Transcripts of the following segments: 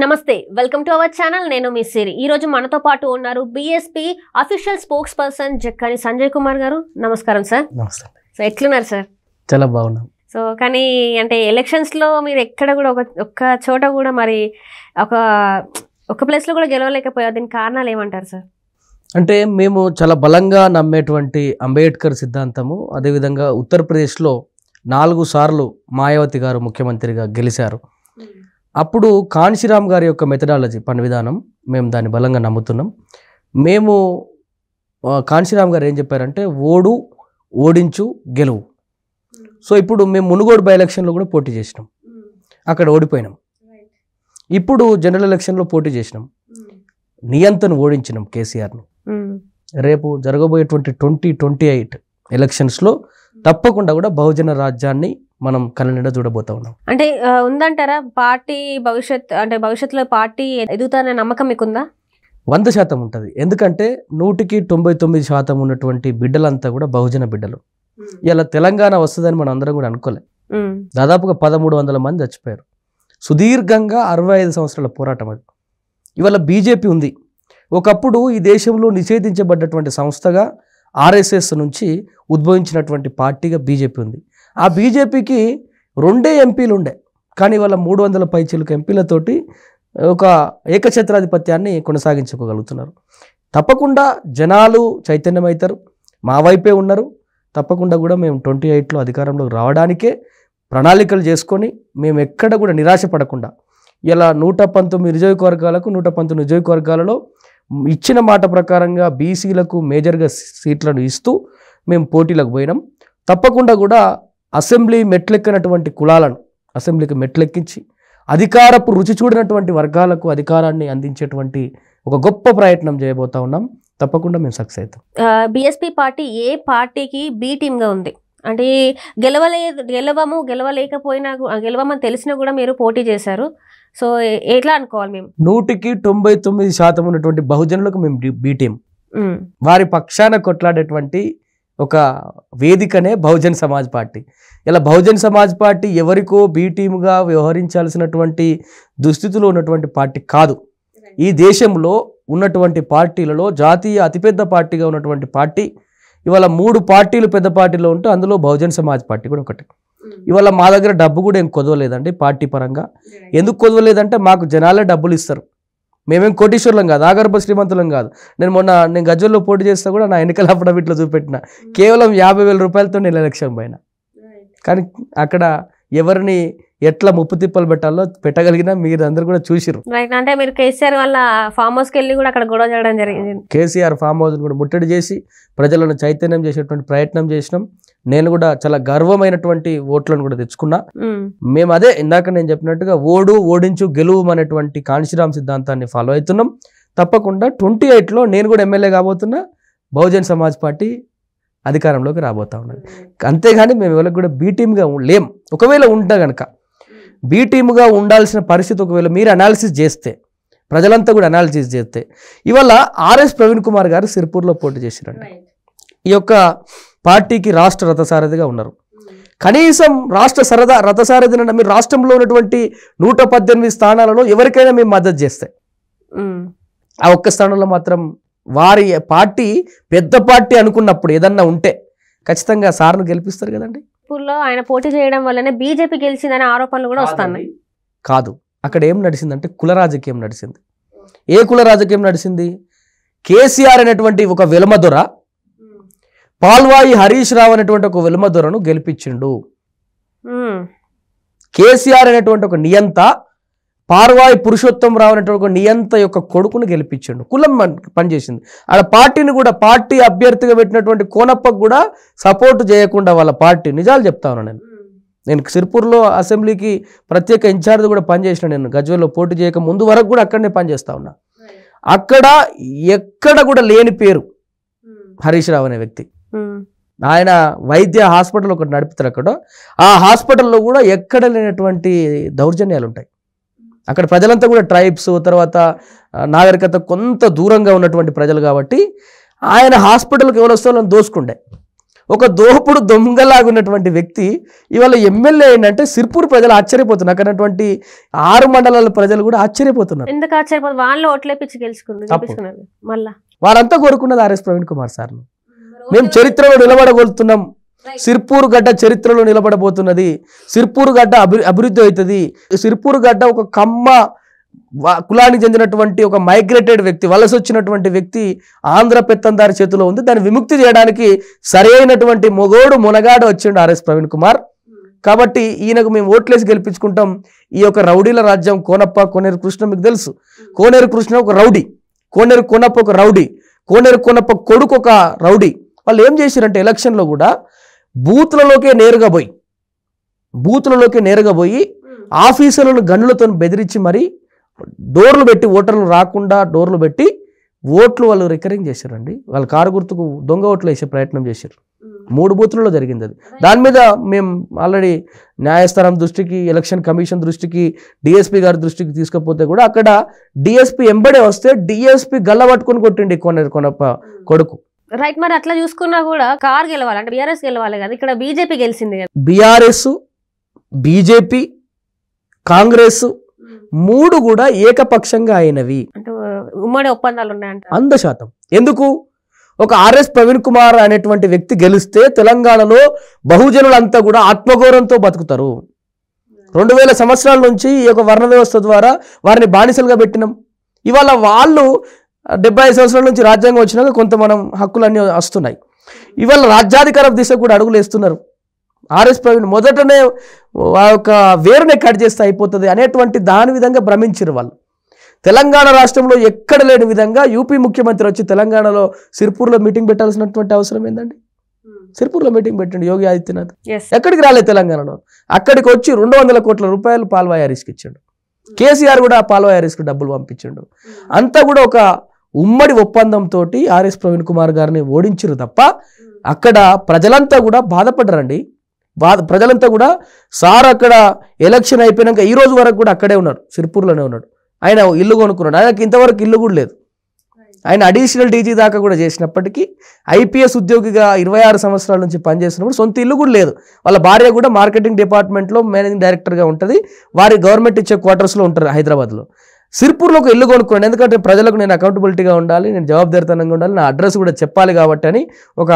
నమస్తే welcome to our channel నేను మీ సిరి ఈరోజు మనతో పాటు ఉన్నారు BSP official spokesperson Jakkani Sanjay Kumar garu నమస్కారం సార్ నమస్తే సో ఎట్లున్నారు సార్ చాలా బాగున్నాం సో కానీ అంటే ఎలక్షన్స్లో మీరు ఎక్కడ కూడా ఒక ఒక్క చోట కూడా మరి ఒక ఒక ప్లేస్లో కూడా గెలవలేకపోయారు దీనికి కారణాలు ఏమంటారు సార్ అంటే మేము చాలా బలంగా నమ్మేటువంటి అంబేద్కర్ సిద్ధాంతము అదేవిధంగా ఉత్తరప్రదేశ్లో నాలుగు సార్లు మాయావతి గారు ముఖ్యమంత్రిగా గెలిచారు అప్పుడు కాన్శీరామ్ గారి యొక్క మెథడాలజీ పని విధానం మేము దాన్ని బలంగా నమ్ముతున్నాం మేము కాన్శీరామ్ గారు ఏం చెప్పారంటే ఓడు ఓడించు గెలువు సో ఇప్పుడు మేము మునుగోడు బై ఎలక్షన్లో కూడా పోటీ చేసినాం అక్కడ ఓడిపోయినాం ఇప్పుడు జనరల్ ఎలక్షన్లో పోటీ చేసినాం నియంత్రణ ఓడించినాం కేసీఆర్ను రేపు జరగబోయేటువంటి ట్వంటీ ట్వంటీ ఎయిట్ ఎలక్షన్స్లో తప్పకుండా కూడా బహుజన రాజ్యాన్ని మనం కళ్ళనిడ చూడబోతా ఉన్నాం అంటే ఉందంటారా పార్టీ భవిష్యత్ అంటే భవిష్యత్తులో పార్టీ ఎదుగుతానే నమ్మకం ఉందా వంద శాతం ఉంటుంది ఎందుకంటే నూటికి తొంభై తొమ్మిది శాతం ఉన్నటువంటి బిడ్డలంతా కూడా బహుజన బిడ్డలు ఇలా తెలంగాణ వస్తుందని మనం అందరం కూడా అనుకోలే దాదాపుగా పదమూడు వందల మంది చచ్చిపోయారు సుదీర్ఘంగా అరవై ఐదు సంవత్సరాల పోరాటం అది ఇవాళ బీజేపీ ఉంది ఒకప్పుడు ఈ దేశంలో నిషేధించబడ్డటువంటి సంస్థగా ఆర్ఎస్ఎస్ నుంచి ఉద్భవించినటువంటి పార్టీగా బీజేపీ ఉంది ఆ బీజేపీకి రెండే ఎంపీలు ఉండే కానీ వాళ్ళ మూడు వందల పైచీలకు ఎంపీలతోటి ఒక ఏకఛత్రాధిపత్యాన్ని కొనసాగించుకోగలుగుతున్నారు తప్పకుండా జనాలు చైతన్యమవుతారు మా వైపే ఉన్నారు తప్పకుండా కూడా మేము ట్వంటీ ఎయిట్లో అధికారంలోకి రావడానికే ప్రణాళికలు చేసుకొని మేము ఎక్కడ కూడా నిరాశ పడకుండా ఇలా నూట పంతొమ్మిది నియోజకవర్గాలకు నూట పంతొమ్మిది నియోజకవర్గాలలో ఇచ్చిన మాట ప్రకారంగా బీసీలకు మేజర్గా సీట్లను ఇస్తూ మేము పోటీలకు పోయినాం తప్పకుండా కూడా అసెంబ్లీ మెట్లెక్కినటువంటి కులాలను అసెంబ్లీకి మెట్లెక్కించి అధికారపు రుచి చూడినటువంటి వర్గాలకు అధికారాన్ని అందించేటువంటి ఒక గొప్ప ప్రయత్నం చేయబోతా ఉన్నాం తప్పకుండా మేము సక్సెస్ అవుతాం బీఎస్పీ పార్టీ ఏ పార్టీకి బీ టీమ్గా ఉంది అంటే గెలవలే గెలవము గెలవలేకపోయినా గెలవమని తెలిసినా కూడా మీరు పోటీ చేశారు సో ఎట్లా అనుకోవాలి మేము నూటికి తొంభై తొమ్మిది శాతం ఉన్నటువంటి బహుజనులకు మేము బీటీఎం వారి పక్షాన కొట్లాడేటువంటి ఒక వేదికనే బహుజన్ సమాజ్ పార్టీ ఇలా బహుజన్ సమాజ్ పార్టీ ఎవరికో బీటీఎంగా వ్యవహరించాల్సినటువంటి దుస్థితిలో ఉన్నటువంటి పార్టీ కాదు ఈ దేశంలో ఉన్నటువంటి పార్టీలలో జాతీయ అతిపెద్ద పార్టీగా ఉన్నటువంటి పార్టీ ఇవాళ మూడు పార్టీలు పెద్ద పార్టీలో ఉంటే అందులో బహుజన్ సమాజ్ పార్టీ కూడా ఒకటి ఇవాళ మా దగ్గర డబ్బు కూడా ఏం కొదవలేదండి పార్టీ పరంగా ఎందుకు కొదవలేదంటే మాకు జనాలే డబ్బులు ఇస్తారు మేమేం కోటీశ్వరులం కాదు ఆగర్భ శ్రీమంతులం కాదు నేను మొన్న నేను గజ్వల్లో పోటీ చేస్తా కూడా నా ఎన్నికల అఫిడవిట్లో చూపెట్టిన hmm. కేవలం యాభై వేల రూపాయలతో నేను ఎలక్షన్ పైన కానీ అక్కడ ఎవరిని ఎట్లా ముప్పు తిప్పలు పెట్టాలో పెట్టగలిగినా మీరు అందరు కూడా చూసిరు అంటే మీరు కేసీఆర్ వల్ల ఫామ్ హౌస్ వెళ్ళి కూడా అక్కడ గొడవ చేయడం జరిగింది కేసీఆర్ ఫామ్ హౌస్ కూడా ముట్టడి చేసి ప్రజలను చైతన్యం చేసేటువంటి ప్రయత్నం చేసినాం నేను కూడా చాలా గర్వమైనటువంటి ఓట్లను కూడా తెచ్చుకున్నా hmm. మేము అదే ఇందాక నేను చెప్పినట్టుగా ఓడు ఓడించు గెలువు అనేటువంటి కాంశీరామ్ సిద్ధాంతాన్ని ఫాలో అవుతున్నాం తప్పకుండా ట్వంటీ ఎయిట్లో నేను కూడా ఎమ్మెల్యే కాబోతున్నా బహుజన్ సమాజ్ పార్టీ అధికారంలోకి రాబోతా ఉన్నది hmm. అంతేగాని మేము ఎవరికి కూడా బీటీమ్గా లేం ఒకవేళ ఉంటా కనుక బీ టీముగా ఉండాల్సిన పరిస్థితి ఒకవేళ మీరు అనాలిసిస్ చేస్తే ప్రజలంతా కూడా అనాలిసిస్ చేస్తే ఇవాళ ఆర్ఎస్ ప్రవీణ్ కుమార్ గారు సిర్పూర్లో పోటీ చేసిరండి ఈ యొక్క పార్టీకి రాష్ట్ర రథసారథిగా ఉన్నారు hmm. కనీసం రాష్ట్ర సరదా రథసారథిన మీరు రాష్ట్రంలో ఉన్నటువంటి నూట పద్దెనిమిది స్థానాలలో ఎవరికైనా మేము మద్దతు చేస్తే hmm. ఆ ఒక్క స్థానంలో మాత్రం వారి పార్టీ పెద్ద పార్టీ అనుకున్నప్పుడు ఏదన్నా ఉంటే ఖచ్చితంగా సార్ను గెలిపిస్తారు కదండి లో ఆయన పోటీ చేయడం వల్లనే బీజేపీ గెలిచిందనే ఆరోపణలు కూడా వస్తున్నాయి కాదు అక్కడ ఏం నడిచిందంటే కుల రాజకీయం నడిచింది ఏ కుల రాజకీయం నడిచింది కేసీఆర్ అనేటువంటి ఒక విలమధుర పాల్వాయి హరీష్ రావు అనేటువంటి ఒక వెలమదొరను గెలిపించిండు కేసీఆర్ అనేటువంటి ఒక నియంత పార్వాయి పురుషోత్తం రావు అనేటువంటి నియంత యొక్క కొడుకును గెలిపించాడు కులం పనిచేసింది ఆడ పార్టీని కూడా పార్టీ అభ్యర్థిగా పెట్టినటువంటి కోనప్పకు కూడా సపోర్ట్ చేయకుండా వాళ్ళ పార్టీ నిజాలు చెప్తాను నేను నేను సిర్పూర్లో అసెంబ్లీకి ప్రత్యేక ఇన్ఛార్జ్ కూడా పనిచేసిన నేను గజ్వల్లో పోటీ చేయక ముందు వరకు కూడా అక్కడనే పనిచేస్తా ఉన్నా అక్కడ ఎక్కడ కూడా లేని పేరు హరీష్ రావు అనే వ్యక్తి ఆయన వైద్య హాస్పిటల్ ఒకటి నడుపుతారు అక్కడ ఆ హాస్పిటల్లో కూడా ఎక్కడ లేనటువంటి దౌర్జన్యాలు ఉంటాయి అక్కడ ప్రజలంతా కూడా ట్రైబ్స్ తర్వాత నాగరికత కొంత దూరంగా ఉన్నటువంటి ప్రజలు కాబట్టి ఆయన హాస్పిటల్కి ఎవరు వస్తే వాళ్ళని దోసుకుండే ఒక దోహపుడు దొంగలాగున్నటువంటి వ్యక్తి ఇవాళ ఎమ్మెల్యే ఏంటంటే సిర్పూర్ ప్రజలు ఆశ్చర్యపోతున్నారు అక్కడటువంటి ఆరు మండలాల ప్రజలు కూడా ఆశ్చర్యపోతున్నారు ఎందుకు ఆశ్చర్యపోతుంది వాళ్ళు ఓట్లేపించి గెలుచుకున్నారు మళ్ళా వారంతా కోరుకున్నది ఆర్ఎస్ ప్రవీణ్ కుమార్ సార్ మేము చరిత్రలో నిలబడగలుగుతున్నాం సిర్పూరు గడ్డ చరిత్రలో నిలబడబోతున్నది సిర్పూరు గడ్డ అభివృద్ధి అవుతుంది సిర్పూరు గడ్డ ఒక కమ్మ కులానికి చెందినటువంటి ఒక మైగ్రేటెడ్ వ్యక్తి వలస వచ్చినటువంటి వ్యక్తి ఆంధ్ర పెత్తందారి చేతిలో ఉంది దాన్ని విముక్తి చేయడానికి సరైనటువంటి మొగోడు మునగాడు వచ్చిండు ఆర్ఎస్ ప్రవీణ్ కుమార్ కాబట్టి ఈయనకు మేము ఓట్లేసి గెలిపించుకుంటాం ఈ యొక్క రౌడీల రాజ్యం కోనప్ప కోనేరు కృష్ణ మీకు తెలుసు కోనేరు కృష్ణ ఒక రౌడీ కోనేరు కోనప్ప ఒక రౌడీ కోనేరు కోనప్ప కొడుకు ఒక రౌడీ వాళ్ళు ఏం చేశారంటే ఎలక్షన్లో కూడా బూత్లలోకే నేరుగా పోయి బూత్లలోకే నేరుగా పోయి ఆఫీసర్లను గన్నులతో బెదిరించి మరి డోర్లు పెట్టి ఓటర్లు రాకుండా డోర్లు పెట్టి ఓట్లు వాళ్ళు రికరింగ్ చేశారండి వాళ్ళ కారు గుర్తుకు దొంగ ఓట్లు వేసే ప్రయత్నం చేశారు మూడు బూతులలో జరిగింది అది దాని మీద మేము ఆల్రెడీ న్యాయస్థానం దృష్టికి ఎలక్షన్ కమిషన్ దృష్టికి డిఎస్పీ గారి దృష్టికి తీసుకపోతే కూడా అక్కడ డిఎస్పీ ఎంబడే వస్తే డిఎస్పీ గల్ల పట్టుకొని కొట్టిండి కొన్న కొనప్ప కొడుకు రైట్ మరి అట్లా చూసుకున్నా కూడా కార్ గెలవాలి అంటే బీఆర్ఎస్ గెలవాలి కదా ఇక్కడ బీజేపీ గెలిచింది కదా బీఆర్ఎస్ బీజేపీ కాంగ్రెస్ మూడు కూడా ఏకపక్షంగా అయినవి అంటే ఉమ్మడి ఒప్పందాలు ఉన్నాయంట వంద శాతం ఎందుకు ఒక ఆర్ఎస్ ప్రవీణ్ కుమార్ అనేటువంటి వ్యక్తి గెలిస్తే తెలంగాణలో బహుజనులంతా కూడా ఆత్మగౌరవంతో బతుకుతారు రెండు వేల సంవత్సరాల నుంచి ఈ యొక్క వర్ణ వ్యవస్థ ద్వారా వారిని బానిసలుగా పెట్టినాం ఇవాళ వాళ్ళు డెబ్బై ఐదు సంవత్సరాల నుంచి రాజ్యాంగం వచ్చినాక కొంత మనం హక్కులన్నీ వస్తున్నాయి ఇవాళ రాజ్యాధికార దిశ కూడా అడుగులు వేస్తున్నారు ఆర్ఎస్ ప్రవీణ్ మొదటనే ఆ యొక్క వేరునే కట్ చేస్తే అయిపోతుంది అనేటువంటి దాని విధంగా భ్రమించారు వాళ్ళు తెలంగాణ రాష్ట్రంలో ఎక్కడ లేని విధంగా యూపీ ముఖ్యమంత్రి వచ్చి తెలంగాణలో సిర్పూర్లో మీటింగ్ పెట్టాల్సినటువంటి అవసరం ఏందండి సిర్పూర్లో మీటింగ్ పెట్టండి యోగి ఆదిత్యనాథ్ ఎక్కడికి రాలేదు తెలంగాణలో అక్కడికి వచ్చి రెండు వందల కోట్ల రూపాయలు పాల్వాయారీస్కి ఇచ్చాడు కేసీఆర్ కూడా పాల్వాయి హరీష్కి డబ్బులు పంపించాడు అంతా కూడా ఒక ఉమ్మడి ఒప్పందంతో ఆర్ఎస్ ప్రవీణ్ కుమార్ గారిని ఓడించరు తప్ప అక్కడ ప్రజలంతా కూడా బాధపడ్డారండి బాధ ప్రజలంతా కూడా సార్ అక్కడ ఎలక్షన్ అయిపోయినాక ఈ రోజు వరకు కూడా అక్కడే ఉన్నారు సిరిపూర్లోనే ఉన్నాడు ఆయన ఇల్లు కొనుక్కున్నాడు ఆయనకి ఇంతవరకు ఇల్లు కూడా లేదు ఆయన అడిషనల్ డీజీ దాకా కూడా చేసినప్పటికీ ఐపీఎస్ ఉద్యోగిగా ఇరవై ఆరు సంవత్సరాల నుంచి పనిచేసినప్పుడు సొంత ఇల్లు కూడా లేదు వాళ్ళ భార్య కూడా మార్కెటింగ్ డిపార్ట్మెంట్లో మేనేజింగ్ డైరెక్టర్గా ఉంటుంది వారి గవర్నమెంట్ ఇచ్చే క్వార్టర్స్లో ఉంటారు హైదరాబాద్లో సిర్పూర్లోకి ఇల్లు కొనుక్కోండి ఎందుకంటే ప్రజలకు నేను అకౌంటబిలిటీగా ఉండాలి నేను జవాబుదారితనంగా ఉండాలి నా అడ్రస్ కూడా చెప్పాలి కాబట్టి అని ఒక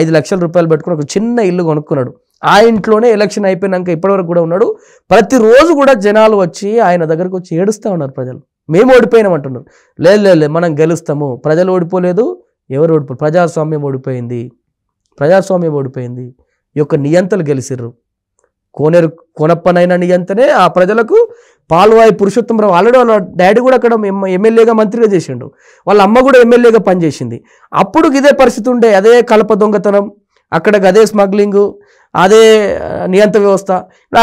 ఐదు లక్షల రూపాయలు పెట్టుకుని ఒక చిన్న ఇల్లు కొనుక్కున్నాడు ఆ ఇంట్లోనే ఎలక్షన్ అయిపోయినాక ఇప్పటివరకు కూడా ఉన్నాడు ప్రతిరోజు కూడా జనాలు వచ్చి ఆయన దగ్గరకు వచ్చి ఏడుస్తూ ఉన్నారు ప్రజలు మేము ఓడిపోయినామంటున్నారు లేదు లేదు మనం గెలుస్తాము ప్రజలు ఓడిపోలేదు ఎవరు ఓడిపో ప్రజాస్వామ్యం ఓడిపోయింది ప్రజాస్వామ్యం ఓడిపోయింది ఈ యొక్క నియంత్రణ గెలిచిర్రు కోనేరు కోనప్పనైన నియంతనే ఆ ప్రజలకు పాల్వాయి పురుషోత్తమరావు ఆల్రెడీ వాళ్ళ డాడీ కూడా అక్కడ ఎమ్మెల్యేగా మంత్రిగా చేసిండు వాళ్ళ అమ్మ కూడా ఎమ్మెల్యేగా పనిచేసింది అప్పుడు ఇదే పరిస్థితి ఉండే అదే కలప దొంగతనం అక్కడ అదే స్మగ్లింగు అదే నియంత్రణ వ్యవస్థ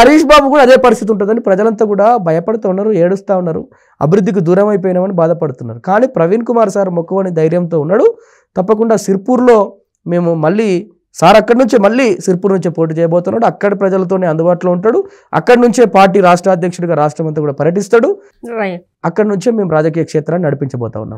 హరీష్ బాబు కూడా అదే పరిస్థితి ఉంటుందని ప్రజలంతా కూడా భయపడుతూ ఉన్నారు ఏడుస్తూ ఉన్నారు అభివృద్ధికి దూరం అయిపోయినామని బాధపడుతున్నారు కానీ ప్రవీణ్ కుమార్ సార్ మొక్కువని ధైర్యంతో ఉన్నాడు తప్పకుండా సిర్పూర్లో మేము మళ్ళీ సార్ అక్కడి నుంచే మళ్ళీ సిర్పూర్ నుంచే పోటీ చేయబోతున్నాడు అక్కడి ప్రజలతోనే అందుబాటులో ఉంటాడు అక్కడి నుంచే పార్టీ రాష్ట్ర అధ్యక్షుడిగా రాష్ట్రం కూడా పర్యటిస్తాడు అక్కడి నుంచే మేము రాజకీయ క్షేత్రాన్ని నడిపించబోతా ఉన్నాం